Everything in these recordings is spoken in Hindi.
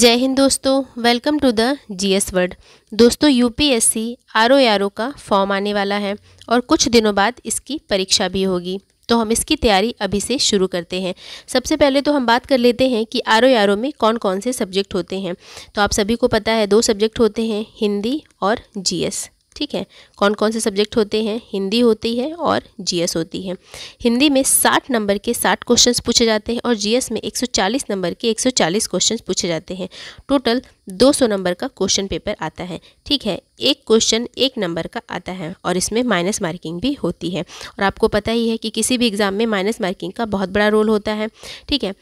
जय हिंद दोस्तों welcome to the GS world दोस्तों यूपीएससी आर ओ का फॉर्म आने वाला है और कुछ दिनों बाद इसकी परीक्षा भी होगी तो हम इसकी तैयारी अभी से शुरू करते हैं सबसे पहले तो हम बात कर लेते हैं कि आर ओ में कौन कौन से सब्जेक्ट होते हैं तो आप सभी को पता है दो सब्जेक्ट होते हैं हिंदी और जीएस ठीक है कौन कौन से सब्जेक्ट होते हैं हिंदी होती है और जीएस होती है हिंदी में 60 नंबर के 60 क्वेश्चंस पूछे जाते हैं और जीएस में 140 नंबर के 140 क्वेश्चंस पूछे जाते हैं टोटल 200 नंबर का क्वेश्चन पेपर आता है ठीक है एक क्वेश्चन एक नंबर का आता है और इसमें माइनस मार्किंग भी होती है और आपको पता ही है कि किसी भी एग्ज़ाम में माइनस मार्किंग का बहुत बड़ा रोल होता है ठीक है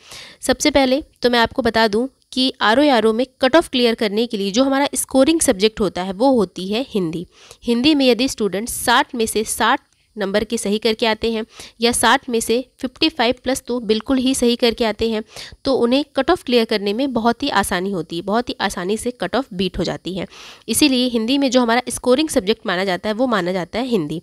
सबसे पहले तो मैं आपको बता दूँ कि आर ओ में कट ऑफ क्लियर करने के लिए जो हमारा स्कोरिंग सब्जेक्ट होता है वो होती है हिंदी हिंदी में यदि स्टूडेंट साठ में से साठ नंबर के सही करके आते हैं या साठ में से फिफ्टी फाइव प्लस तो बिल्कुल ही सही करके आते हैं तो उन्हें कट ऑफ क्लियर करने में बहुत ही आसानी होती है बहुत ही आसानी से कट ऑफ बीट हो जाती है इसीलिए हिंदी में जो हमारा स्कोरिंग सब्जेक्ट माना जाता है वो माना जाता है हिंदी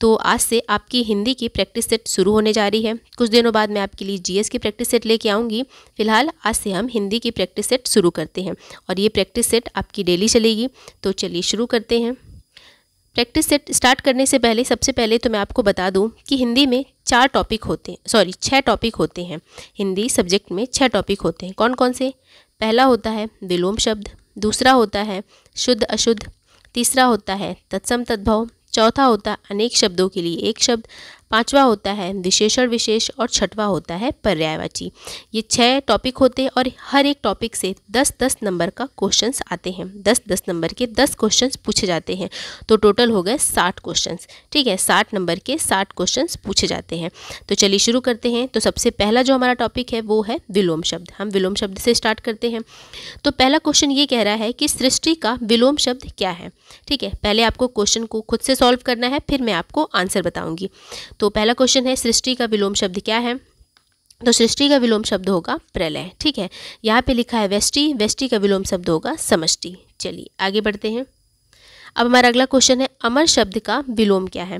तो आज से आपकी हिंदी की प्रैक्टिस सेट शुरू होने जा रही है कुछ दिनों बाद मैं आपके लिए जी की प्रैक्टिस सेट लेके आऊँगी फिलहाल आज से हम हिंदी की प्रैक्टिस सेट शुरू करते हैं और ये प्रैक्टिस सेट आपकी डेली चलेगी तो चलिए शुरू करते हैं प्रैक्टिस सेट स्टार्ट करने से पहले सबसे पहले तो मैं आपको बता दूं कि हिंदी में चार टॉपिक होते हैं सॉरी छः टॉपिक होते हैं हिंदी सब्जेक्ट में छः टॉपिक होते हैं कौन कौन से पहला होता है विलोम शब्द दूसरा होता है शुद्ध अशुद्ध तीसरा होता है तत्सम तद्भव चौथा होता है अनेक शब्दों के लिए एक शब्द पांचवा होता है विशेषण विशेष और छठवा होता है पर्यायवाची ये छः टॉपिक होते हैं और हर एक टॉपिक से दस दस नंबर का क्वेश्चन आते हैं दस दस नंबर के दस क्वेश्चन पूछे जाते हैं तो टोटल हो गए साठ क्वेश्चन ठीक है साठ नंबर के साठ क्वेश्चन पूछे जाते हैं तो चलिए शुरू करते हैं तो सबसे पहला जो हमारा टॉपिक है वो है विलोम शब्द हम विलोम शब्द से स्टार्ट करते हैं तो पहला क्वेश्चन ये कह रहा है कि सृष्टि का विलोम शब्द क्या है ठीक है पहले आपको क्वेश्चन को खुद से सॉल्व करना है फिर मैं आपको आंसर बताऊंगी तो पहला क्वेश्चन है सृष्टि का विलोम शब्द क्या है तो सृष्टि का विलोम शब्द होगा प्रलय ठीक है यहाँ पे लिखा है वेष्टि वेष्टि का विलोम शब्द होगा समष्टि चलिए आगे बढ़ते हैं अब हमारा अगला क्वेश्चन है अमर शब्द का विलोम क्या है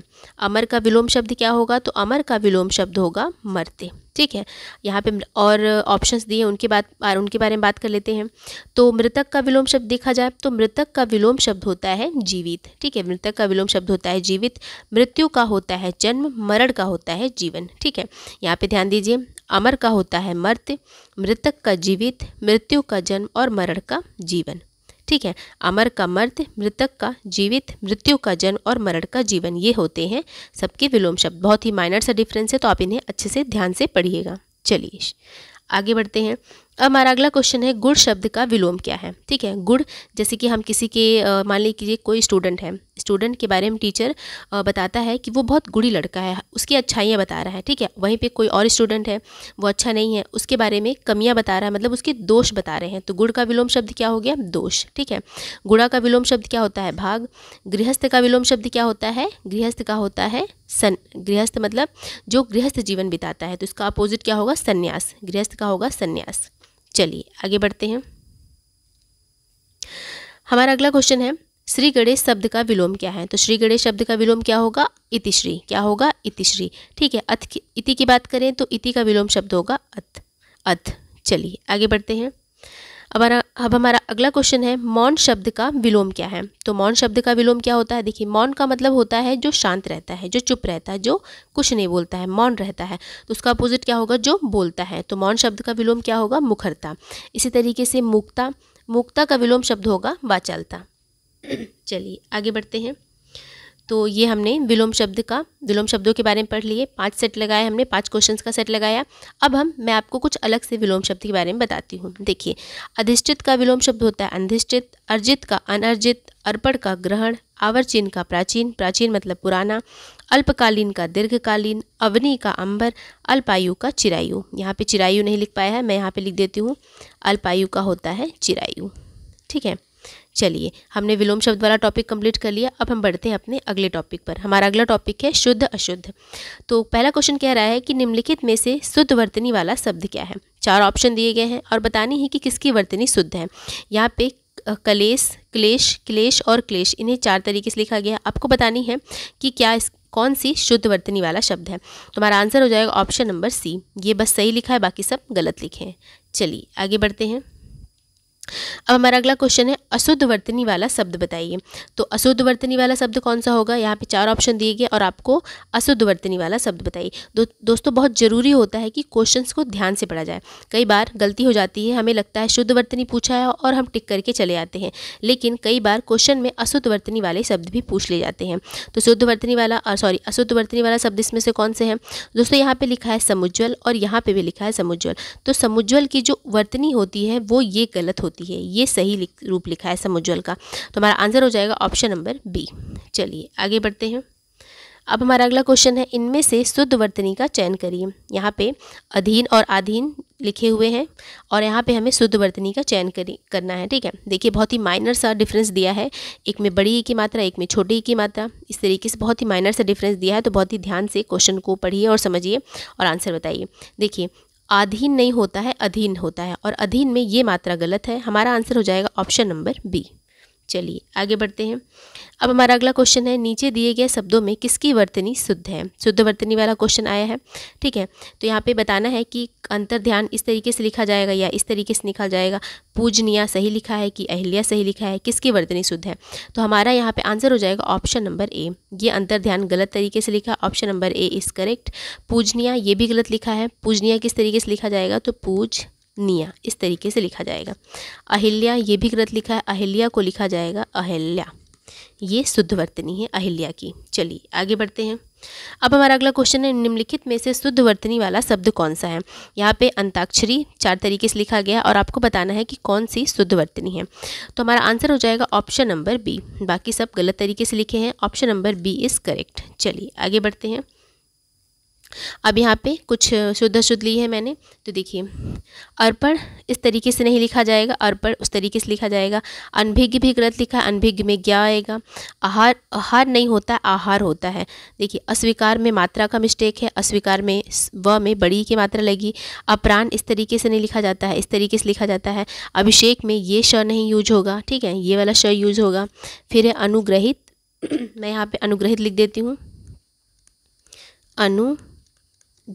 अमर का विलोम शब्द क्या होगा तो अमर का विलोम शब्द होगा मरते ठीक है यहाँ पे और ऑप्शंस दिए उनके बाद उनके बारे में बात कर लेते हैं तो मृतक का विलोम शब्द देखा जाए तो मृतक का विलोम शब्द होता है जीवित ठीक है मृतक का विलोम शब्द होता है जीवित मृत्यु का होता है जन्म मरण का होता है जीवन ठीक है यहाँ पे ध्यान दीजिए अमर का होता है मर्त मृतक का जीवित मृत्यु का जन्म और मरण का जीवन ठीक है अमर का मर्द मृतक का जीवित मृत्यु का जन्म और मरण का जीवन ये होते हैं सबके विलोम शब्द बहुत ही माइनर सा डिफरेंस है तो आप इन्हें अच्छे से ध्यान से पढ़िएगा चलिए आगे बढ़ते हैं अब हमारा अगला क्वेश्चन है गुड़ शब्द का विलोम क्या है ठीक है गुड़ जैसे कि हम किसी के मान लीजिए कोई स्टूडेंट है स्टूडेंट के बारे में टीचर बताता है कि वो बहुत गुड़ी लड़का है उसकी अच्छाइयाँ बता रहा है ठीक है वहीं पे कोई और स्टूडेंट है वो अच्छा नहीं है उसके बारे में कमियाँ बता रहा है मतलब उसके दोष बता रहे हैं तो गुड़ का विलोम शब्द क्या हो गया दोष ठीक है गुड़ा का विलोम शब्द क्या होता है भाग गृहस्थ का विलोम शब्द क्या होता है गृहस्थ का होता है सन गृहस्थ मतलब जो गृहस्थ जीवन बिताता है तो इसका अपोजिट क्या होगा संन्यास गृहस्थ का होगा संन्यास चलिए आगे बढ़ते हैं हमारा अगला क्वेश्चन है श्री गणेश शब्द का विलोम क्या है तो श्री गणेश शब्द का विलोम क्या होगा इतिश्री क्या होगा इतिश्री ठीक है अथ की इति की बात करें तो इति का विलोम शब्द होगा अथ अथ चलिए आगे बढ़ते हैं हमारा अब हमारा अगला क्वेश्चन है मौन शब्द का विलोम क्या है तो मौन शब्द का विलोम क्या होता है देखिए मौन का मतलब होता है जो शांत रहता है जो चुप रहता है जो कुछ नहीं बोलता है मौन रहता है तो उसका अपोजिट क्या होगा जो बोलता है तो मौन शब्द का विलोम क्या होगा मुखरता इसी तरीके से मुक्ता मुक्ता का विलोम शब्द होगा वाचालता चलिए आगे बढ़ते हैं तो ये हमने विलोम शब्द का विलोम शब्दों के बारे में पढ़ लिए पांच सेट लगाए हमने पांच क्वेश्चंस का सेट लगाया अब हम मैं आपको कुछ अलग से विलोम शब्द के बारे में बताती हूँ देखिए अधिष्ठित का विलोम शब्द होता है अंधिष्ठित अर्जित का अनर्जित अर्पण का ग्रहण आवर्चीन का प्राचीन प्राचीन मतलब पुराना अल्पकालीन का दीर्घकालीन अवनी का अंबर अल्पायु का चिरायु यहाँ पे चिरायु नहीं लिख पाया है मैं यहाँ पे लिख देती हूँ अल्पायु का होता है चिरायु ठीक है चलिए हमने विलोम शब्द वाला टॉपिक कंप्लीट कर लिया अब हम बढ़ते हैं अपने अगले टॉपिक पर हमारा अगला टॉपिक है शुद्ध अशुद्ध तो पहला क्वेश्चन कह रहा है कि निम्नलिखित में से शुद्ध वर्तनी वाला शब्द क्या है चार ऑप्शन दिए गए हैं और बतानी है कि किसकी वर्तनी शुद्ध है यहाँ पे कलेश क्लेश क्लेश और क्लेश इन्हें चार तरीके से लिखा गया आपको बतानी है कि क्या इस कौन सी शुद्ध वर्तनी वाला शब्द है तुम्हारा आंसर हो जाएगा ऑप्शन नंबर सी ये बस सही लिखा है बाकी सब गलत लिखे हैं चलिए आगे बढ़ते हैं अब हमारा अगला क्वेश्चन है अशुद्ध वर्तनी वाला शब्द बताइए तो अशुद्ध वर्तनी वाला शब्द कौन सा होगा यहाँ पे चार ऑप्शन दिए गए और आपको अशुद्ध वर्तनी वाला शब्द बताइए दो, दोस्तों बहुत ज़रूरी होता है कि क्वेश्चंस को ध्यान से पढ़ा जाए कई बार गलती हो जाती है हमें लगता है शुद्ध वर्तनी पूछा है और हम टिक करके चले आते हैं लेकिन कई बार क्वेश्चन में अशुद्ध वर्तनी वाले शब्द भी पूछ ले जाते हैं तो शुद्ध वर्तनी वाला सॉरी अशुद्ध वर्तनी वाला शब्द इसमें से कौन से हैं दोस्तों यहाँ पर लिखा है समुज्ज्वल और यहाँ पर भी लिखा है समुज्ज्वल तो समुज्ज्वल की जो वर्तनी होती है वो ये गलत होती होती है ये सही रूप लिखा है समुज्वल का तो हमारा आंसर हो जाएगा ऑप्शन नंबर बी चलिए आगे बढ़ते हैं अब हमारा अगला क्वेश्चन है इनमें से शुद्ध वर्तनी का चयन करिए यहाँ पे अधीन और आधीन लिखे हुए हैं और यहाँ पे हमें शुद्ध वर्तनी का चयन करना है ठीक है देखिए बहुत ही माइनर सा डिफरेंस दिया है एक में बड़ी e की मात्रा एक में छोटी e की मात्रा इस तरीके से बहुत ही माइनर सा डिफरेंस दिया है तो बहुत ही ध्यान से क्वेश्चन को पढ़िए और समझिए और आंसर बताइए देखिए आधीन नहीं होता है अधीन होता है और अधीन में ये मात्रा गलत है हमारा आंसर हो जाएगा ऑप्शन नंबर बी चलिए आगे बढ़ते हैं अब हमारा अगला क्वेश्चन है नीचे दिए गए शब्दों में किसकी वर्तनी शुद्ध है शुद्ध वर्तनी वाला क्वेश्चन आया है ठीक है तो यहाँ पे बताना है कि अंतर ध्यान इस तरीके से लिखा जाएगा या इस तरीके से लिखा जाएगा पूजनिया सही लिखा है कि अहिल्या सही लिखा है किसकी वर्तनी शुद्ध है तो हमारा यहाँ पर आंसर हो जाएगा ऑप्शन नंबर ए ये अंतर ध्यान गलत तरीके से लिखा option number A is correct पूजनिया ये भी गलत लिखा है पूजनिया किस तरीके से लिखा जाएगा तो पूज निया इस तरीके से लिखा जाएगा अहिल्या ये भी गलत लिखा है अहिल्या को लिखा जाएगा अहिल्या ये शुद्ध वर्तनी है अहिल्या की चलिए आगे बढ़ते हैं अब हमारा अगला क्वेश्चन है निम्नलिखित में से शुद्ध वर्तनी वाला शब्द कौन सा है यहाँ पे अंताक्षरी चार तरीके से लिखा गया और आपको बताना है कि कौन सी शुद्ध वर्तनी है तो हमारा आंसर हो जाएगा ऑप्शन नंबर बी बाकी सब गलत तरीके से लिखे हैं option number B is correct चलिए आगे बढ़ते हैं अब यहाँ पे कुछ शुद्ध शुद्ध ली है मैंने तो देखिए अर्पण इस तरीके से नहीं लिखा जाएगा अर्पण उस तरीके से लिखा जाएगा अनभिज्ञ भी गलत लिखा है अनभिज्ञ में ज्ञा आएगा आहार आहार नहीं होता आहार होता है देखिए अस्वीकार में मात्रा का मिस्टेक है अस्वीकार में व में बड़ी की मात्रा लगी अपराण इस तरीके से नहीं लिखा जाता है इस तरीके से लिखा जाता है अभिषेक में ये श नहीं यूज होगा ठीक है ये वाला श यूज होगा फिर अनुग्रहित मैं यहाँ पे अनुग्रहित लिख देती हूँ अनु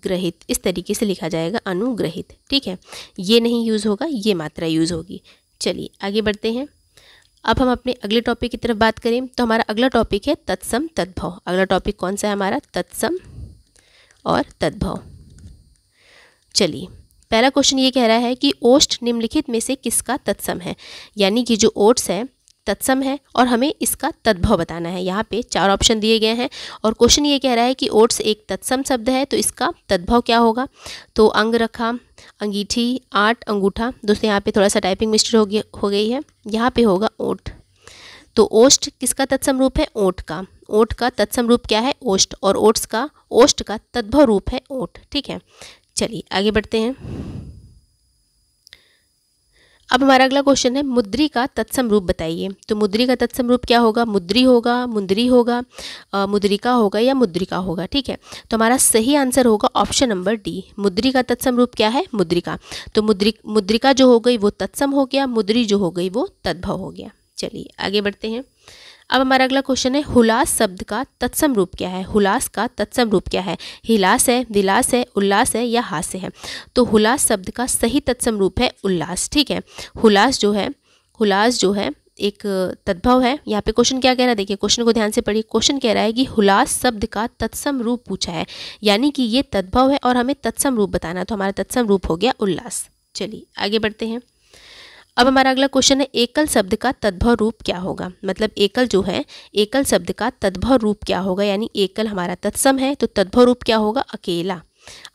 ग्रहित इस तरीके से लिखा जाएगा अनुग्रहित ठीक है ये नहीं यूज़ होगा ये मात्रा यूज़ होगी चलिए आगे बढ़ते हैं अब हम अपने अगले टॉपिक की तरफ बात करें तो हमारा अगला टॉपिक है तत्सम तद्भव अगला टॉपिक कौन सा है हमारा तत्सम और तद्भव चलिए पहला क्वेश्चन ये कह रहा है कि ओष्ट निम्नलिखित में से किसका तत्सम है यानी कि जो ओट्स हैं तत्सम है और हमें इसका तद्भव बताना है यहाँ पे चार ऑप्शन दिए गए हैं और क्वेश्चन ये कह रहा है कि ओट्स एक तत्सम शब्द है तो इसका तद्भव क्या होगा तो अंग रखा अंगीठी आट अंगूठा दोस्तों यहाँ पे थोड़ा सा टाइपिंग मिस्टेक हो गई हो गई है यहाँ पे होगा ओट तो ओष्ट किसका तत्सम रूप है ओट का ओट का तत्सम रूप क्या है ओष्ट और ओट्स का ओष्ट का तद्भव रूप है ओट ठीक है चलिए आगे बढ़ते हैं अब हमारा अगला क्वेश्चन है मुद्री का तत्सम रूप बताइए तो मुद्री का तत्सम रूप क्या होगा मुद्री होगा मुद्री होगा मुद्रिका होगा या मुद्रिका होगा ठीक है तो हमारा सही आंसर होगा ऑप्शन नंबर डी मुद्री का तत्सम रूप क्या है मुद्रिका तो मुद्रिक मुद्रिका जो हो गई वो तत्सम हो गया मुद्री जो हो गई वो तद्भव हो गया चलिए आगे बढ़ते हैं अब हमारा अगला क्वेश्चन है हुलास शब्द का तत्सम रूप क्या है हुलास का तत्सम रूप क्या है हिलास है विलास है उल्लास है या हास्य है तो हुलास शब्द का सही तत्सम रूप है उल्लास ठीक है हुलास जो है हुलास जो है एक तद्भव है यहाँ पे क्वेश्चन क्या कह रहा है देखिए क्वेश्चन को ध्यान से पढ़िए क्वेश्चन कह रहा है कि हुलास शब्द का तत्सम रूप पूछा है यानी कि ये तद्भव है और हमें तत्सम रूप बताना तो हमारा तत्सम रूप हो गया उल्लास चलिए आगे बढ़ते हैं अब हमारा अगला क्वेश्चन है एकल शब्द का तद्भव रूप क्या होगा मतलब एकल जो है एकल शब्द का तद्भव रूप क्या होगा यानी एकल हमारा तत्सम है तो तद्भव रूप क्या होगा अकेला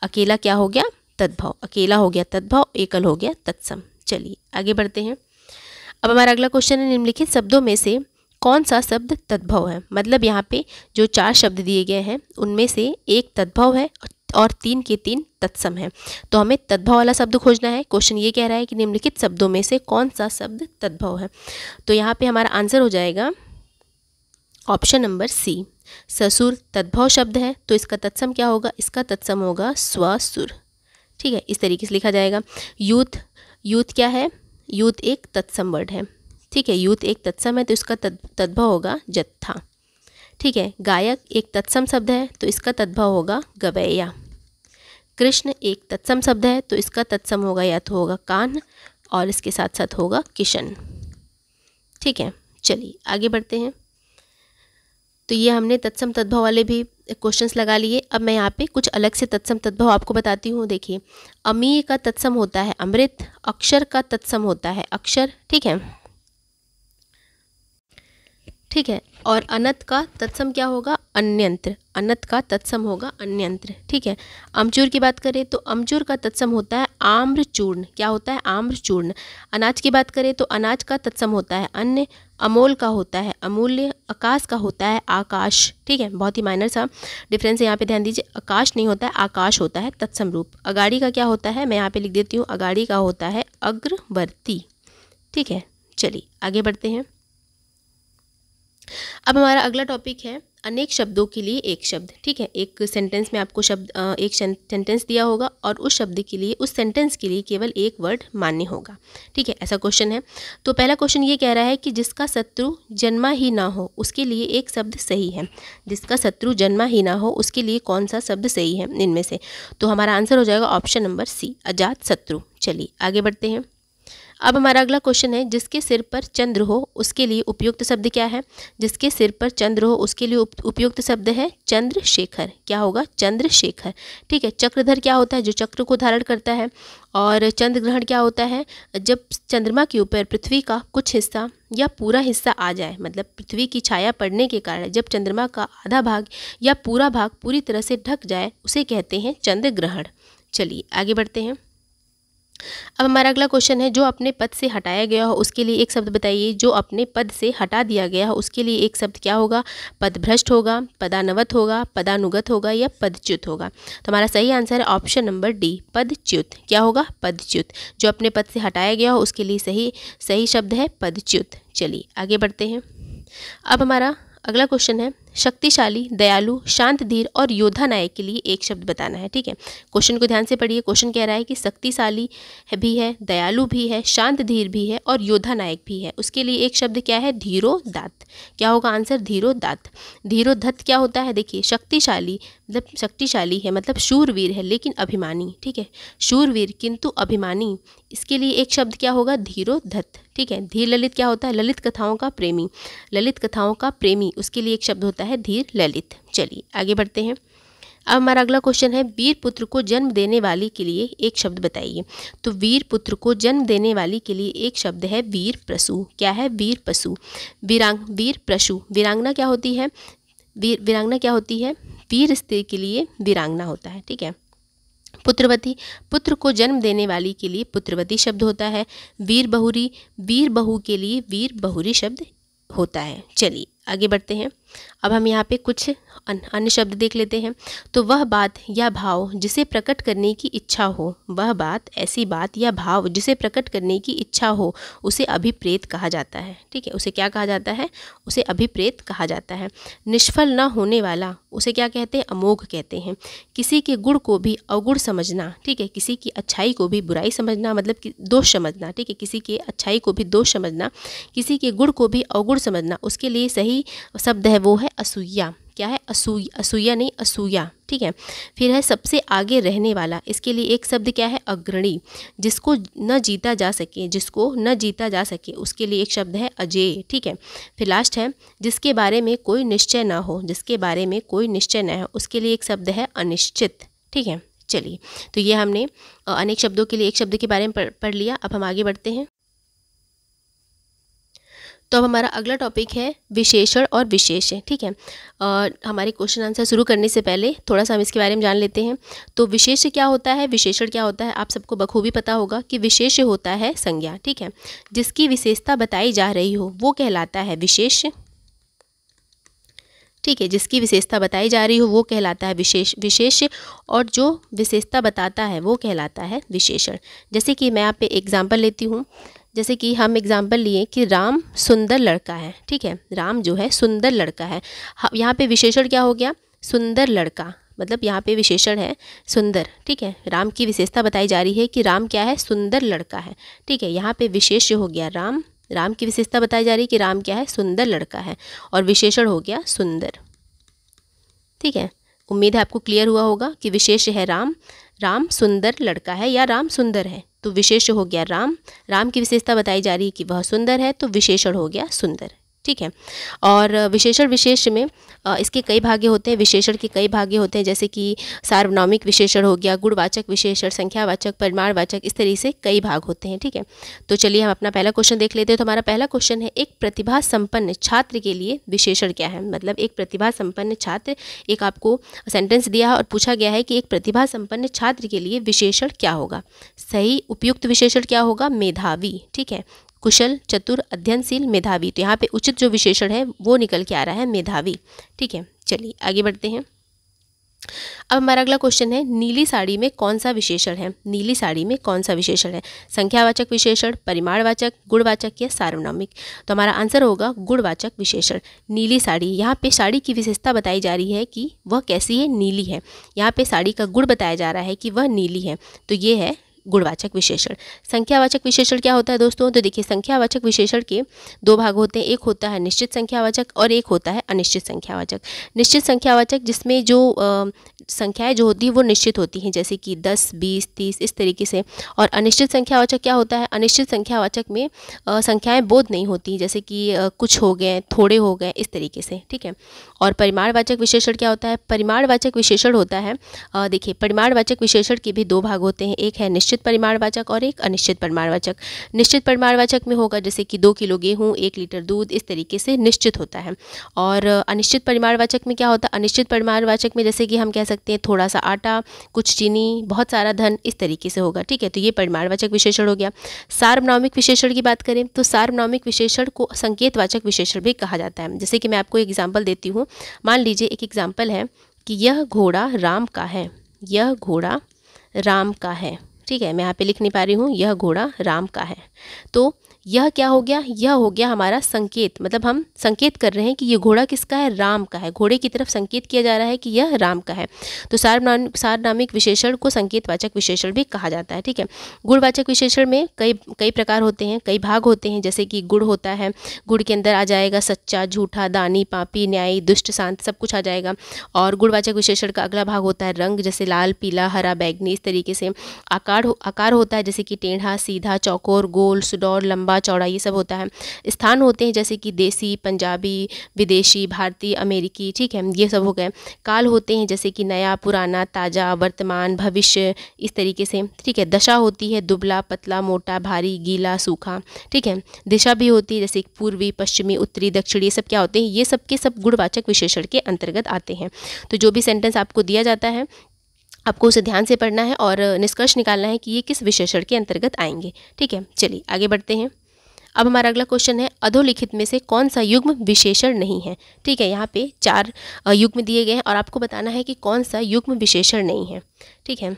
अकेला क्या हो गया तद्भव अकेला हो गया तद्भव एकल हो गया तत्सम चलिए आगे बढ़ते हैं अब हमारा अगला क्वेश्चन है निम्नलिखित शब्दों में से कौन सा शब्द तद्भव है मतलब यहाँ पे जो चार शब्द दिए गए हैं उनमें से एक तद्भव है और और तीन के तीन तत्सम हैं तो हमें तद्भव वाला शब्द खोजना है क्वेश्चन ये कह रहा है कि निम्नलिखित शब्दों में से कौन सा शब्द तद्भव है तो यहाँ पे हमारा आंसर हो जाएगा ऑप्शन नंबर सी ससुर तद्भव शब्द है तो इसका तत्सम क्या होगा इसका तत्सम होगा स्वसुर ठीक है इस तरीके से लिखा जाएगा यूथ यूथ क्या है यूथ एक तत्सम वर्ड है ठीक है यूथ एक तत्सम है तो इसका तद्भव होगा जत्था ठीक है गायक एक तत्सम शब्द है तो इसका तद्भव होगा गवैया कृष्ण एक तत्सम शब्द है तो इसका तत्सम होगा या तो होगा कान और इसके साथ साथ होगा किशन ठीक है चलिए आगे बढ़ते हैं तो ये हमने तत्सम तद्भव वाले भी क्वेश्चंस लगा लिए अब मैं यहाँ पे कुछ अलग से तत्सम तद्भव आपको बताती हूँ देखिए अमीय का तत्सम होता है अमृत अक्षर का तत्सम होता है अक्षर ठीक है ठीक है और अनत का तत्सम क्या होगा अन्यंत्र अनत का तत्सम होगा अन्यंत्र ठीक है अमचूर की बात करें तो अमचूर का तत्सम होता है आम्र चूर्ण क्या होता है आम्र चूर्ण अनाज की बात करें तो अनाज का तत्सम होता है अन्य अमोल का होता है अमूल्य आकाश का होता है आकाश ठीक है बहुत ही माइनर सा डिफरेंस यहाँ पे ध्यान दीजिए आकाश नहीं होता है आकाश होता है तत्सम रूप अगाड़ी का क्या होता है मैं यहाँ पे लिख देती हूँ अगाड़ी का होता है अग्रवर्ती ठीक है चलिए आगे बढ़ते हैं अब हमारा अगला टॉपिक है अनेक शब्दों के लिए एक शब्द ठीक है एक सेंटेंस में आपको शब्द एक सेंटेंस दिया होगा और उस शब्द के लिए उस सेंटेंस के लिए केवल एक वर्ड मान्य होगा ठीक है ऐसा क्वेश्चन है तो पहला क्वेश्चन ये कह रहा है कि जिसका शत्रु जन्मा ही ना हो उसके लिए एक शब्द सही है जिसका शत्रु जन्मा ही ना हो उसके लिए कौन सा शब्द सही है इनमें से तो हमारा आंसर हो जाएगा ऑप्शन नंबर सी अजात शत्रु चलिए आगे बढ़ते हैं अब हमारा अगला क्वेश्चन है जिसके सिर पर चंद्र हो उसके लिए उपयुक्त शब्द क्या है जिसके सिर पर चंद्र हो उसके लिए उप, उपयुक्त शब्द है चंद्रशेखर क्या होगा चंद्रशेखर ठीक है चक्रधर क्या होता है जो चक्र को धारण करता है और चंद्र ग्रहण क्या होता है जब चंद्रमा के ऊपर पृथ्वी का कुछ हिस्सा या पूरा हिस्सा आ जाए मतलब पृथ्वी की छाया पड़ने के कारण जब चंद्रमा का आधा भाग या पूरा भाग पूरी तरह से ढक जाए उसे कहते हैं चंद्र ग्रहण चलिए आगे बढ़ते हैं अब हमारा अगला क्वेश्चन है जो अपने पद से हटाया गया हो उसके लिए एक शब्द बताइए जो अपने पद से हटा दिया गया हो उसके लिए एक शब्द क्या होगा पद भ्रष्ट होगा पदानवत होगा पदानुगत होगा या पदच्युत होगा तो हमारा सही आंसर है ऑप्शन नंबर डी पदच्युत क्या होगा पदच्युत जो अपने पद से हटाया गया हो उसके लिए सही सही शब्द है पदच्युत चलिए आगे बढ़ते हैं अब हमारा अगला क्वेश्चन है शक्तिशाली दयालु शांत धीर और योद्धा नायक के लिए एक शब्द बताना है ठीक है क्वेश्चन को ध्यान से पढ़िए क्वेश्चन कह रहा है कि शक्तिशाली भी है दयालु भी है शांत धीर भी है और योद्धा नायक भी है उसके लिए एक शब्द क्या है धीरो दात क्या होगा आंसर धीरो दात धीरो धत क्या होता है देखिए शक्तिशाली मतलब शक्तिशाली है मतलब शूरवीर है लेकिन अभिमानी ठीक है शूरवीर किंतु अभिमानी इसके लिए एक शब्द क्या होगा धीरो धत्त ठीक है धीर ललित क्या होता है ललित कथाओं का प्रेमी ललित कथाओं का प्रेमी उसके लिए एक शब्द होता है है धीर ललित चलिए आगे बढ़ते हैं अब हमारा अगला क्वेश्चन है वीर पुत्र को जन्म देने वाली के लिए एक शब्द बताइए तो वीर पुत्र को जन्म देने वाली के लिए एक शब्द है वीर प्रसु क्या है वीर पशु वीरांग वीर प्रसु वीरांगना क्या होती है वीर वीरांगना क्या होती है वीर स्त्री के लिए वीरांगना होता है ठीक है पुत्रवती पुत्र को जन्म देने वाली के लिए पुत्रवती शब्द होता है वीर बहुरी वीर बहू के लिए वीर बहुरी शब्द होता है चलिए आगे बढ़ते हैं अब हम यहाँ पे कुछ अन्य शब्द देख लेते हैं तो वह बात या भाव जिसे प्रकट करने की इच्छा हो वह बात ऐसी बात या भाव जिसे प्रकट करने की इच्छा हो उसे अभिप्रेत कहा जाता है ठीक है उसे क्या कहा जाता है उसे अभिप्रेत कहा जाता है निष्फल न होने वाला उसे क्या कहते हैं अमोघ कहते हैं किसी के गुण को भी अवगुण समझना ठीक है किसी की अच्छाई को भी बुराई समझना मतलब कि दोष समझना ठीक है किसी की अच्छाई को भी दोष समझना किसी के गुण को भी अवगुण समझना उसके लिए सही की शब्द है वो है असूया क्या है असूया असूया नहीं असूया ठीक है फिर है सबसे आगे रहने वाला इसके लिए एक शब्द क्या है अग्रणी जिसको न जीता जा सके जिसको न जीता जा सके उसके लिए एक शब्द है अजय ठीक है फिर लास्ट है जिसके बारे में कोई निश्चय ना हो जिसके बारे में कोई निश्चय ना हो उसके लिए एक शब्द है अनिश्चित ठीक है चलिए तो ये हमने अनेक शब्दों के लिए एक शब्द के बारे में पढ़ लिया अब हम आगे बढ़ते हैं तो अब हमारा अगला टॉपिक है विशेषण और विशेष ठीक है और हमारे क्वेश्चन आंसर शुरू करने से पहले थोड़ा सा हम इसके बारे में जान लेते हैं तो विशेष क्या होता है विशेषण क्या होता है आप सबको बखूबी पता होगा कि विशेष होता है संज्ञा ठीक है जिसकी विशेषता बताई जा रही हो वो कहलाता है विशेष ठीक है जिसकी विशेषता बताई जा रही हो वो कहलाता है विशेष विशेष और जो विशेषता बताता है वो कहलाता है विशेषण जैसे कि मैं आप पे एग्जाम्पल लेती हूँ जैसे कि हम एग्जाम्पल लिए कि राम सुंदर लड़का है ठीक है राम जो है सुंदर लड़का है यहाँ पे विशेषण क्या हो गया सुंदर लड़का मतलब यहाँ पे विशेषण है सुंदर ठीक है राम की विशेषता बताई जा रही है कि राम क्या है सुंदर लड़का है ठीक है यहाँ पे विशेष हो गया राम राम की विशेषता बताई जा रही है कि राम क्या है सुंदर लड़का है और विशेषण हो गया सुंदर ठीक है उम्मीद है आपको क्लियर हुआ होगा कि विशेष है राम राम सुंदर लड़का है या राम सुंदर है तो विशेष हो गया राम राम की विशेषता बताई जा रही है कि वह सुंदर है तो विशेषण हो गया सुंदर ठीक है और विशेषण विशेष में इसके कई भाग्य होते हैं विशेषण के कई भाग्य होते हैं जैसे कि सार्वनामिक विशेषण हो गया गुणवाचक विशेषण संख्यावाचक परिमाणवाचक इस तरीके से कई भाग होते हैं ठीक है तो चलिए हम अपना पहला क्वेश्चन देख लेते हैं तो हमारा पहला क्वेश्चन है एक प्रतिभा संपन्न छात्र के लिए विशेषण क्या है मतलब एक प्रतिभा संपन्न छात्र एक आपको सेंटेंस दिया है और पूछा गया है कि एक प्रतिभा संपन्न छात्र के लिए विशेषण क्या होगा सही उपयुक्त विशेषण क्या होगा मेधावी ठीक है कुशल चतुर अध्ययनशील मेधावी तो यहाँ पे उचित जो विशेषण है वो निकल के आ रहा है मेधावी ठीक है चलिए आगे बढ़ते हैं अब हमारा अगला क्वेश्चन है नीली साड़ी में कौन सा विशेषण है नीली साड़ी में कौन सा विशेषण है संख्यावाचक विशेषण परिमाणवाचक गुणवाचक या सार्वनामिक तो हमारा आंसर होगा गुणवाचक विशेषण नीली साड़ी यहाँ पे साड़ी की विशेषता बताई जा रही है कि वह कैसी है नीली है यहाँ पे साड़ी का गुण बताया जा रहा है कि वह नीली है तो ये है गुणवाचक विशेषण संख्यावाचक विशेषण क्या होता है दोस्तों तो देखिए संख्यावाचक विशेषण के दो भाग होते हैं एक होता है निश्चित संख्यावाचक और एक होता है अनिश्चित संख्यावाचक निश्चित संख्यावाचक जिसमें जो संख्याएं जो होती हैं वो निश्चित होती हैं जैसे कि दस बीस तीस इस तरीके से और अनिश्चित संख्यावाचक क्या होता है अनिश्चित संख्यावाचक में संख्याएँ बोध नहीं होती जैसे कि कुछ हो गए थोड़े हो गए इस तरीके से ठीक है और परिमाणवाचक विशेषण क्या होता है परिमाणवाचक विशेषण होता है देखिए परिमाणवाचक विशेषण के भी दो भाग होते हैं एक है निश्चित परिमाणवाचक और एक अनिश्चित परिमाणवाचक निश्चित परिमाणवाचक में होगा जैसे कि दो किलो गेहूँ एक लीटर दूध इस तरीके से निश्चित होता है और अनिश्चित परिमाणवाचक में क्या होता है अनिश्चित परिमाणवाचक में जैसे कि हम कह सकते हैं थोड़ा सा आटा कुछ चीनी बहुत सारा धन इस तरीके से होगा ठीक है तो ये परिमाणवाचक विशेषण हो गया सार्वनामिक विशेषण की बात करें तो सार्वनामिक विशेषण को संकेतवाचक विशेषण भी कहा जाता है जैसे कि मैं आपको एग्जाम्पल देती हूँ मान लीजिए एक एग्जाम्पल है कि यह घोड़ा राम का है यह घोड़ा राम का है ठीक है मैं यहाँ पे लिख नहीं पा रही हूँ यह घोड़ा राम का है तो यह क्या हो गया यह हो गया हमारा संकेत मतलब हम संकेत कर रहे हैं कि यह घोड़ा किसका है राम का है घोड़े की तरफ संकेत किया जा रहा है कि यह राम का है तो सार्वनाम सार्वनामिक विशेषण को संकेतवाचक विशेषण भी कहा जाता है ठीक है गुणवाचक विशेषण में कई कई प्रकार होते हैं कई भाग होते हैं जैसे कि गुड़ होता है गुड़ के अंदर आ जाएगा सच्चा झूठा दानी पापी न्यायी दुष्ट शांत सब कुछ आ जाएगा और गुणवाचक विशेषण का अगला भाग होता है रंग जैसे लाल पीला हरा बैगनी इस तरीके से आकार आकार होता है जैसे कि टेढ़ा सीधा चौकोर गोल सुडौर लंबा लंबा चौड़ा ये सब होता है स्थान होते हैं जैसे कि देसी पंजाबी विदेशी भारतीय अमेरिकी ठीक है ये सब हो गए काल होते हैं जैसे कि नया पुराना ताज़ा वर्तमान भविष्य इस तरीके से ठीक है दशा होती है दुबला पतला मोटा भारी गीला सूखा ठीक है दिशा भी होती है जैसे पूर्वी पश्चिमी उत्तरी दक्षिणी ये सब क्या होते हैं ये सब के सब गुणवाचक विशेषण के अंतर्गत आते हैं तो जो भी सेंटेंस आपको दिया जाता है आपको उसे ध्यान से पढ़ना है और निष्कर्ष निकालना है कि ये किस विशेषण के अंतर्गत आएंगे ठीक है चलिए आगे बढ़ते हैं अब हमारा अगला क्वेश्चन है अधोलिखित में से कौन सा युग्म विशेषण नहीं है ठीक है यहाँ पे चार युग्म दिए गए हैं और आपको बताना है कि कौन सा युग्म विशेषण नहीं है ठीक है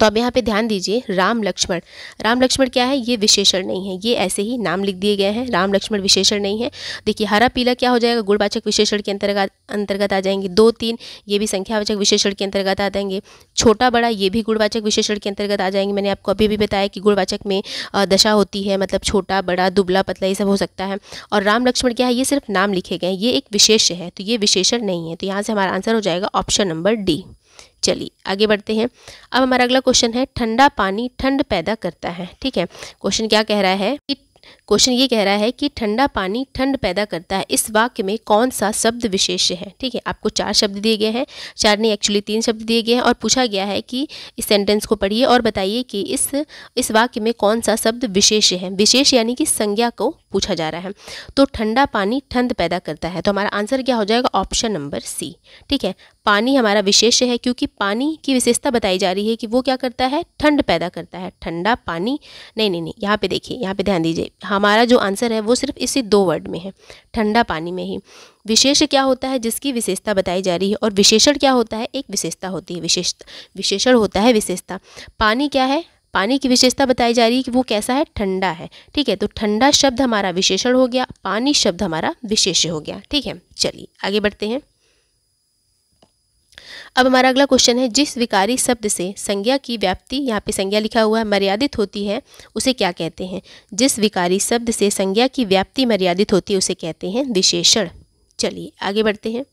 तो अब यहाँ पे ध्यान दीजिए राम लक्ष्मण राम लक्ष्मण क्या है ये विशेषण नहीं है ये ऐसे ही नाम लिख दिए गए हैं राम लक्ष्मण विशेषण नहीं है देखिए हरा पीला क्या हो जाएगा गुणवाचक विशेषण के अंतर्गत अंतर्गत आ जाएंगे दो तीन ये भी संख्यावाचक विशेषण के अंतर्गत आ जाएंगे छोटा बड़ा ये भी गुणवाचक विशेषण के अंतर्गत आ जाएंगे मैंने आपको अभी भी बताया कि गुणवाचक में दशा होती है मतलब छोटा बड़ा दुबला पतला ये सब हो सकता है और राम लक्ष्मण क्या है ये सिर्फ नाम लिखे गए हैं ये एक विशेष है तो ये विशेषण नहीं है तो यहाँ से हमारा आंसर हो जाएगा ऑप्शन नंबर डी चली आगे बढ़ते हैं अब हमारा अगला क्वेश्चन है ठंडा पानी ठंड पैदा करता है ठीक है क्वेश्चन क्या कह रहा है कि क्वेश्चन ये कह रहा है कि ठंडा पानी ठंड पैदा करता है इस वाक्य में कौन सा शब्द विशेष है ठीक है आपको चार शब्द दिए गए हैं चार नहीं एक्चुअली तीन शब्द दिए गए हैं और पूछा गया है कि इस सेंटेंस को पढ़िए और बताइए कि इस इस वाक्य में कौन सा शब्द विशेष है विशेष यानी कि संज्ञा को पूछा जा रहा है तो ठंडा पानी ठंड पैदा करता है तो हमारा आंसर क्या हो जाएगा ऑप्शन नंबर सी ठीक है पानी हमारा विशेष है क्योंकि पानी की विशेषता बताई जा रही है कि वो क्या करता है ठंड पैदा करता है ठंडा पानी नहीं नहीं नहीं यहाँ पे देखिए यहाँ पे ध्यान दीजिए हाँ हमारा जो आंसर है वो सिर्फ इसी दो वर्ड में है ठंडा पानी में ही विशेष क्या होता है जिसकी विशेषता बताई जा रही है और विशेषण क्या होता है एक विशेषता होती है विशेष विशेषण होता है विशेषता पानी क्या है पानी की विशेषता बताई जा रही है कि वो कैसा है ठंडा है ठीक है तो ठंडा शब्द हमारा विशेषण हो गया पानी शब्द हमारा विशेष हो गया ठीक है चलिए आगे बढ़ते हैं अब हमारा अगला क्वेश्चन है जिस विकारी शब्द से संज्ञा की व्याप्ति यहाँ पे संज्ञा लिखा हुआ है मर्यादित होती है उसे क्या कहते हैं जिस विकारी शब्द से संज्ञा की व्याप्ति मर्यादित होती है उसे कहते हैं विशेषण चलिए आगे बढ़ते हैं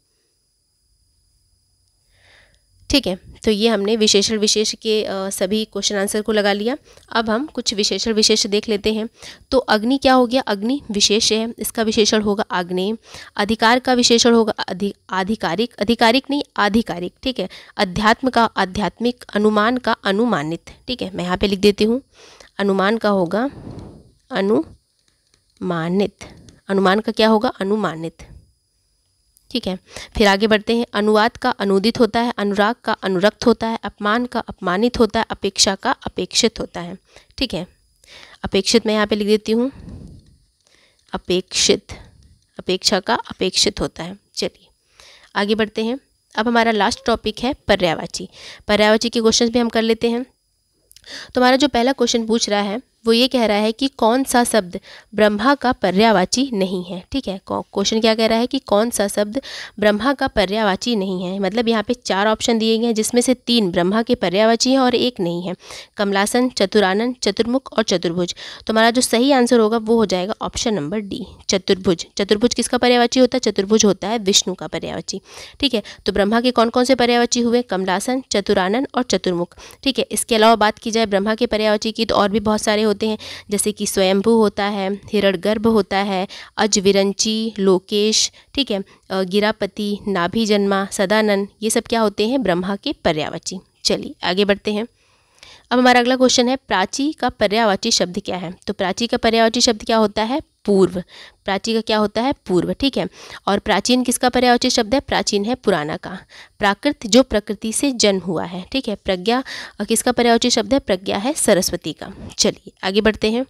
ठीक है तो ये हमने विशेषण विशेष के सभी क्वेश्चन आंसर को लगा लिया अब हम कुछ विशेषण विशेष देख लेते हैं तो अग्नि क्या हो गया अग्नि विशेष है इसका विशेषण होगा आग्नेय अधिकार का विशेषण होगा अधि आधिकारिक अधिकारिक नहीं आधिकारिक ठीक है अध्यात्म का आध्यात्मिक अनुमान का अनुमानित ठीक है मैं यहाँ पर लिख देती हूँ अनुमान का होगा अनुमानित अनुमान का क्या होगा अनुमानित ठीक है फिर आगे बढ़ते हैं अनुवाद का अनुदित होता है अनुराग का अनुरक्त होता है अपमान का अपमानित होता है अपेक्षा का अपेक्षित होता है ठीक है अपेक्षित मैं यहाँ पे लिख देती हूँ अपेक्षित अपेक्षा का अपेक्षित होता है चलिए आगे बढ़ते हैं अब हमारा लास्ट टॉपिक है पर्यावाची पर्यावाची के क्वेश्चन भी हम कर लेते हैं तो हमारा जो पहला क्वेश्चन पूछ रहा है वो ये कह रहा है कि कौन सा शब्द ब्रह्मा का पर्यावाची नहीं है ठीक है क्वेश्चन क्या कह रहा है कि कौन सा शब्द ब्रह्मा का पर्यावाची नहीं है मतलब यहाँ पे चार ऑप्शन दिए गए हैं जिसमें से तीन ब्रह्मा के पर्यावाची हैं और एक नहीं है कमलासन चतुरानन चतुर्मुख और चतुर्भुज तो हमारा जो सही आंसर होगा वो हो जाएगा ऑप्शन नंबर डी चतुर्भुज चतुर्भुज किसका पर्यावाची होता है चतुर्भुज होता है विष्णु का पर्यावाची ठीक है तो ब्रह्मा के कौन कौन से पर्यावाची हुए कमलासन चतुरानन और चतुर्मुख ठीक है इसके अलावा बात की जाए ब्रह्मा के पर्यावाची की तो और भी बहुत सारे होते हैं जैसे कि स्वयंभू होता है हिरणगर्भ होता है अजविरंची लोकेश ठीक है गिरापति नाभि जन्मा सदानंद ये सब क्या होते हैं ब्रह्मा के पर्यावाची चलिए आगे बढ़ते हैं अब हमारा अगला क्वेश्चन है प्राची का पर्यावाची शब्द क्या है तो प्राची का पर्यावाची शब्द क्या होता है पूर्व प्राची का क्या होता है पूर्व ठीक है और प्राचीन किसका पर्यायवाची शब्द है प्राचीन है पुराना का प्राकृत जो प्रकृति से जन्म हुआ है ठीक है प्रज्ञा किसका पर्यायवाची शब्द है प्रज्ञा है सरस्वती का चलिए आगे बढ़ते हैं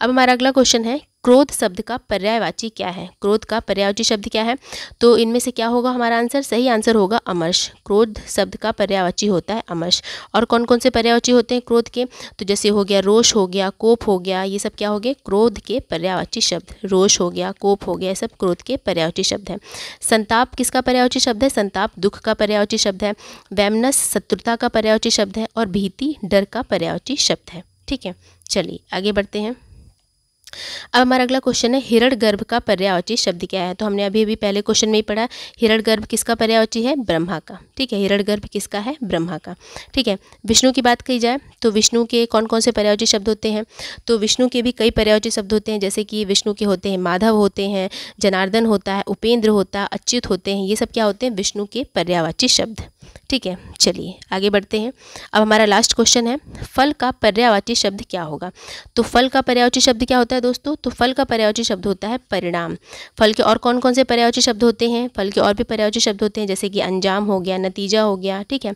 अब हमारा अगला क्वेश्चन है क्रोध शब्द का पर्यायवाची क्या है क्रोध का पर्यायवाची शब्द क्या है तो इनमें से क्या होगा हमारा आंसर सही आंसर होगा अमर्श क्रोध शब्द का पर्यायवाची होता है अमर्श और कौन कौन से पर्यायवाची होते हैं क्रोध के तो जैसे हो गया रोष हो गया कोप हो गया ये सब क्या हो गए क्रोध के पर्यायवाची शब्द रोष हो गया कोप हो गया ये सब क्रोध के पर्यायवाची शब्द हैं संताप किसका पर्यायवाची शब्द है संताप दुख का पर्यायवाची शब्द है वैमनस शत्रुता का पर्यायवाची शब्द है और भीति डर का पर्यायवाची शब्द है ठीक है चलिए आगे बढ़ते हैं अब हमारा अगला क्वेश्चन है हिरण गर्भ का पर्यावची शब्द क्या है तो हमने अभी अभी पहले क्वेश्चन में ही पढ़ा हिरण गर्भ किसका पर्यावची है ब्रह्मा का ठीक है हिरण गर्भ किसका है ब्रह्मा का ठीक है विष्णु की बात की जाए तो विष्णु के कौन कौन से पर्यावची शब्द होते हैं तो विष्णु के भी कई पर्यावची शब्द होते हैं जैसे कि विष्णु के होते हैं माधव होते हैं जनार्दन होता है उपेंद्र होता है अच्युत होते हैं ये सब क्या होते हैं विष्णु के पर्यावाची शब्द ठीक है चलिए आगे बढ़ते हैं अब हमारा लास्ट क्वेश्चन है फल का पर्यावाची शब्द क्या होगा तो फल का पर्यावाची शब्द क्या होता है दोस्तों तो फल का पर्यावाची शब्द होता है परिणाम फल के और कौन कौन से पर्यावाची शब्द होते हैं फल के और भी पर्यावाची शब्द होते हैं जैसे कि अंजाम हो गया नतीजा हो गया ठीक है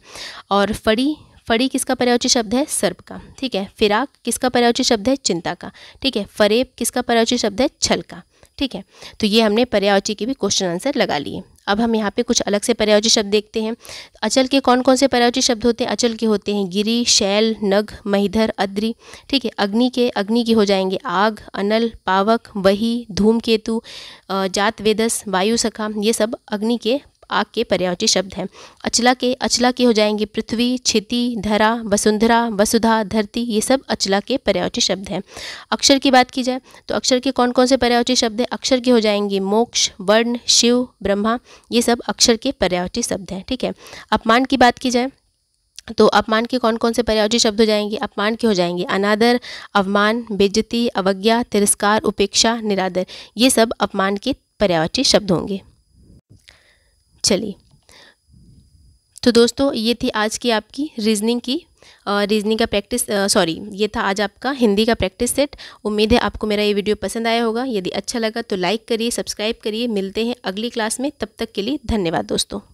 और फड़ी फड़ी किसका पर्यावची शब्द है सर्प का ठीक है फिराक किसका पर्यावची शब्द है चिंता का ठीक है फरेब किसका पर्यावची शब्द है छल का ठीक है तो ये हमने पर्यावची के भी क्वेश्चन आंसर लगा लिए अब हम यहाँ पे कुछ अलग से पर्यायवाची शब्द देखते हैं अचल के कौन कौन से पर्यायवाची शब्द होते हैं अचल के होते हैं गिरी शैल नग महिधर अद्री ठीक है अग्नि के अग्नि के हो जाएंगे आग अनल पावक वही धूमकेतु जात वेदस वायु सखा ये सब अग्नि के आग के पर्यायवाची शब्द हैं अचला के अचला के हो जाएंगे पृथ्वी क्षिति धरा वसुंधरा वसुधा धरती ये सब अचला के पर्यायवाची शब्द हैं अक्षर की बात की जाए तो अक्षर के कौन कौन से पर्यायवाची शब्द हैं अक्षर के हो जाएंगे मोक्ष वर्ण शिव ब्रह्मा ये सब अक्षर के पर्यायवाची शब्द हैं ठीक है अपमान की बात की जाए तो अपमान के कौन कौन से पर्यायवाची शब्द हो जाएंगे अपमान के हो जाएंगे अनादर अवमान बेज्जती अवज्ञा तिरस्कार उपेक्षा निरादर ये सब अपमान के पर्यायवाची शब्द होंगे चलिए तो दोस्तों ये थी आज की आपकी रीजनिंग की रीजनिंग का प्रैक्टिस सॉरी ये था आज आपका हिंदी का प्रैक्टिस सेट उम्मीद है आपको मेरा ये वीडियो पसंद आया होगा यदि अच्छा लगा तो लाइक करिए सब्सक्राइब करिए मिलते हैं अगली क्लास में तब तक के लिए धन्यवाद दोस्तों